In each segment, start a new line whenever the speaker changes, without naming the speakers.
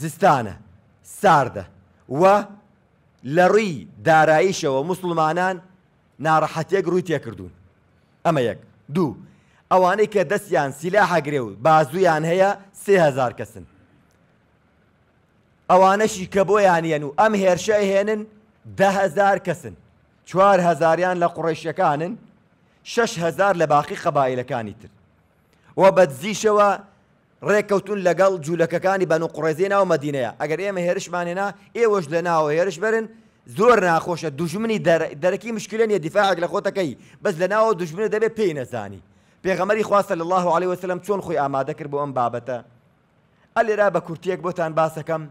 زستانە ساردە وە لە ڕووی داراییشەوە مسلمانان ناڕەحەتێک ڕووی تێکردوون ئەمە یەک دوو ئەوانەی کە دەستیان سیلاحەگرێ و بازویان هەیە سهزار کەسن ئەوانەشی کە بۆیانیان و ئەم هێرشە هێنن دههزار کەسن چوار هزاریان لە قڕێشیەکانن شش هزار لە باقی قەبایلەکانی تر و بەدزیشەوە ڕێککەوتون لەگەڵ جوولەکەەکانی بەن و قڕێزی ناو مەدینەیە ئەگەر ئێمە هێرشمانێنا ئێوەش لە ناوە هێرش بەرن زۆر ناخۆشە دوژمنی دەرەکی مشکلە نیە دیفاعێک لە خۆتەکەی بەس لە ناوە دوژمنە دەبێت پێی نەزانی پێغەمەری خواستە لە الله عليه وسلم چۆن خۆی ئامادە کرد بۆ ئەم بابەتە ئەلێرا بە کورتیەک بۆتان باسەکەم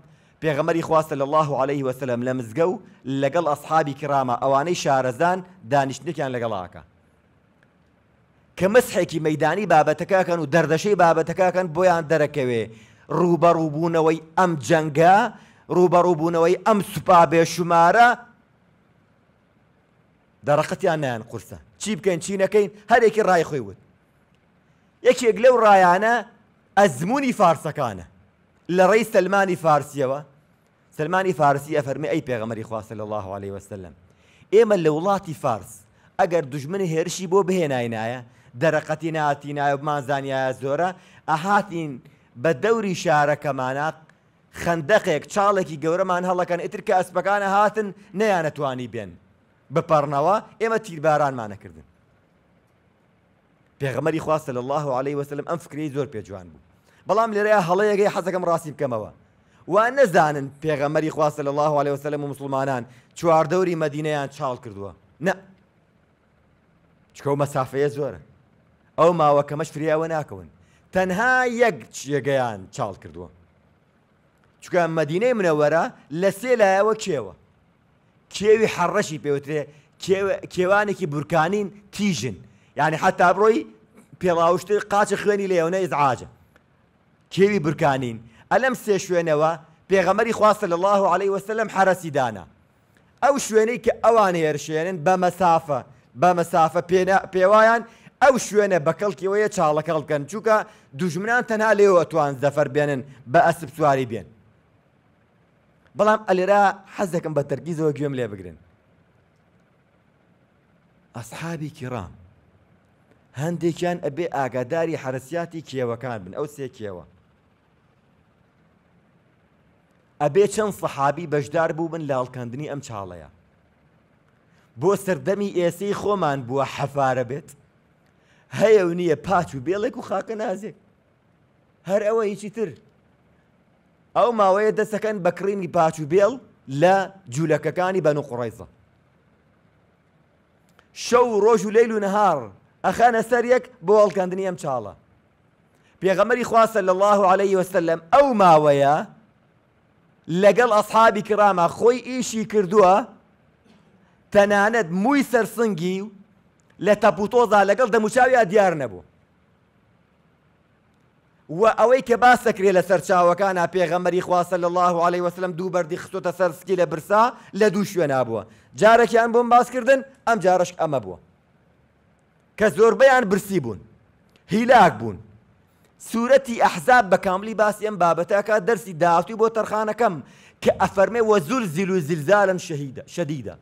پێغەمەری خواستە لە الله عليه وسلم لە مزگە و لەگەڵ ئەسحابی کرامە ئەوانەی شارەزان دانیشتێکیان لەگەڵاکە كي ميداني بابا تكاكن ودردشي بابا تكاكن بويان دركوي روبرو بونوي ام جنجا روبرو بونوي ام سبابي شمارا درقتي انا يعني قرصه كين كان تشينا كاين هذيك الراي خيوت يكي قلو راي انا ازموني فارسة كان لرئيس سلماني فارسي و سلماني فارسي فرمي اي بيغمري خواه صلى الله عليه وسلم ايما لولاتي فارس أجر دجمن هرشي بو بهنا اينايا دەرەقەتی ناتی نایبمان زانایە زۆرە ئەهاتین بە دەوری شارەکەمانات خندەقێک چاڵێکی گەورەمان هەڵەکەن ئیتر کە ئەسپەکانە هاتن نەیانەتوانی بێن بپەڕنەوە ئێمە تیربارانمانەکردن پێغمەری خواستە لە الله عليه وسلم ئەم فکری زۆر پێجوان بوو بەڵام لێرەیە هەڵەیەگەی حەزەکەم ڕاستی بکەمەوە وا نەزانن پێغەمەری خواستە لە الله عليه وسلم و مسلمانان چواردەوری مەدینەیان چاڵ کردووە نە چکە و مەسافەیە زۆرە ئەو ماوەکەمەش فریاوە ناکەون تەنها یەک جێگەیان چاڵ کردووە چکە مەدینەی منەوەرە لە سێ لایەوە کێوە کێوی حەڕەشی پێوترێ کێوانێکی بورکانین تیژن یعنی حتا بڕۆی پێڵاوشتر قاچ خوێنی لەێونە ئزعاجە کێوی برکانین ئەلەم سێ شوێنەوە پێغەمەری خواستە لە الله عليه وسلم حرەسیدانا ئەو شوێنەی کە ئەوان هێرشێنن بە مەسافە بە مەسافە پێوایان ئەو شوێنە بەکەڵکیەوەیە چاڵەکەڵکەن چووکە دوژمنان تەنها لێو ئەتوان زەفەر بێنن بە ئەسب سواری بێن. بەڵام ئەلێرا حەزەکەم بە تەرگیزەوە گوێم لێ بگرن. ئەسحابی کیڕام هەندێکیان ئەبێ ئاگاداری حرسیاتی کێوەکان بن ئەو سێ کێوە. ئەبێ چەند سەحابی بەشدار بوو بن لاڵکەندنی ئەم چاڵەیە. بۆ سەردەمی ئێسی خۆمان بووە حەفارە بێت. هەیە و نییە پاچ و بێڵێک و خاکە نازێ هەر ئەوە هیچی تر ئەو ماوەیە دەسەکەن بە کڕینی پاچ و بێڵ لە جوولەکەەکانی بەن و قڕێزە شەو ڕۆژ و لەیل و نەهار ئەخەنە سەر یەک بۆ هەڵکەندنی ئەم چاڵە پێغەمەری خواسە لە الله عليه وسلم ئەو ماوەیە لەگەڵ ئەسحابی کرامە خۆی ئیشی کردووە تەنانەت مووی سەرسنگی و لە تەپوتۆزا لەگەڵ دەموچاوی دیار نەبوو و ئەوەی کە باسەکرێ لە سەرچاوەکان پێغەمەری خواسە لە الله عليه وسلم دوو بەردی خستۆتە سەرسکی لە برسا لە دوو شوێن نبووە جارێکیان بۆم باسکردن ئەم جارش ئەمە بووە کە زۆربەیان برسی بوون هیلاک بوون سوورەتی ئەحزاب بە کاملی باسی ئەم بابەتەکە دەرسی داهاتوی بۆ تەرخانەکەم کە ئەفەرمێ وە زول زیل و زیلزالن شەهیدە شەدیدە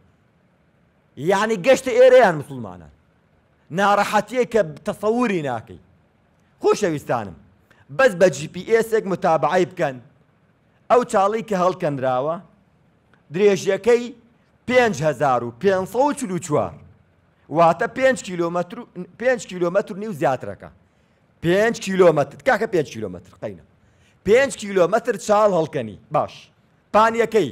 یعنی گەشتە ئێرەیان مسلمانان ناڕەحەتیە کە تەسەوری ناکەی خۆشەویستانم بەس بە جیPSێک متابعی بکەن ئەو چاڵی کە هەڵکەندراوە درێژیەکەی 5544 واتە 5 کیلومتر 5 کیلومتر نیو زیاترەکە 5 کیلومتر کاکە 5 کیلومتر قینە 5 کیلومتر چاڵ هەڵکەنی باش پانیەکەی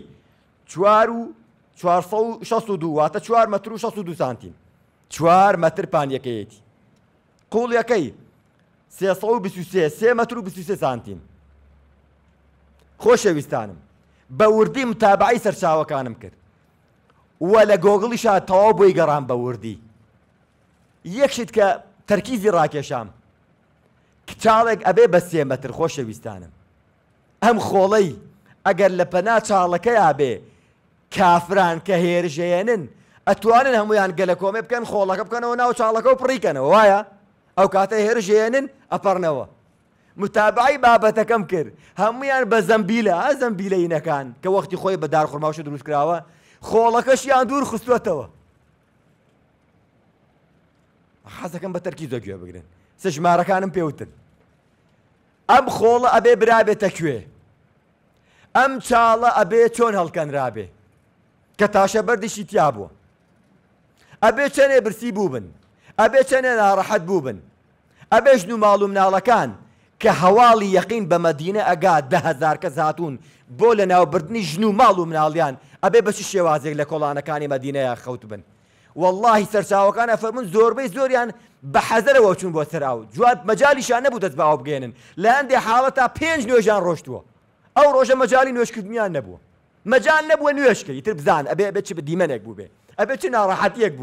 چوار و 462 واتە 4 متر و 62 سانتیم چوار مەتر پانیەکەیەتی قوڵیەکەی سێ مەتر و سانتیم خۆشەویستانم بە وردی متابعی سەرچاوەکانم کرد وە لە گۆگڵیشا تەواو بۆی گەڕان بە وردی یەکشت کە تەرکیزی ڕاکێشام کچاڵێک ئەبێ بە سێ مەتر خۆشەویستانم ئەم خۆڵەی ئەگەر لە پەنا چاڵەکەی ئابێ کافران کە هێرژێنن ئەتوانن هەمویان گەلە کۆمێ بکەن خۆڵەکە بکەنەوە ناو چاڵەکە و پڕیکەنەوە وایە ئەو کاتە هێرژێنن ئەپەڕنەوە متابعی بابەتەکەم کرد هەمویان بە زەمبیلە ئا زەمبیلە ینەکان کە وەختی خۆی بە دارخورماوش دروستکراوە خۆڵەکەشیان دوور خستوێتەوە حەزەکەم بە تەرکی زۆگوێ بگرن سە ژمارەکانم پێوتن ئەم خۆڵە ئەبێ برابێتە کوێ ئەم چاڵە ئەبێ چۆن هەڵکەن رابێ کە تاشە بەردیشی تیا بووە ئەبێ چەنێ برسی بوو بن ئەبێ چەنێ ناڕەحەت بوو بن ئەبێژن و ماڵوم ناڵەکان کە هەواڵی یەقین بە مەدینە ئەگات دههزار کەس هاتوون بۆ لە ناوبردننی ژن و ماڵ و مناڵیان ئەبێ بەچ شێوازێک لە کۆڵانەکانی مەدینەیە خەوت بن واللهی سەرچاوەکانە فەرمون زۆربەی زۆریان بە حەزەرەوە چون بۆ سراو جوات مەجالیشان نەبوو دەست باوە بگێنن لە هەندێک حاڵەتا پێنج نوێژان ڕۆشتووە ئەو ڕۆژە مەجای نوێشکردنیان نەبووە مەجان نەبووە نوێشکە یتر بزان ئەبێ بچ بە دیمەنێک بوو بێ ئەبێ چ ناڕەحەتیەک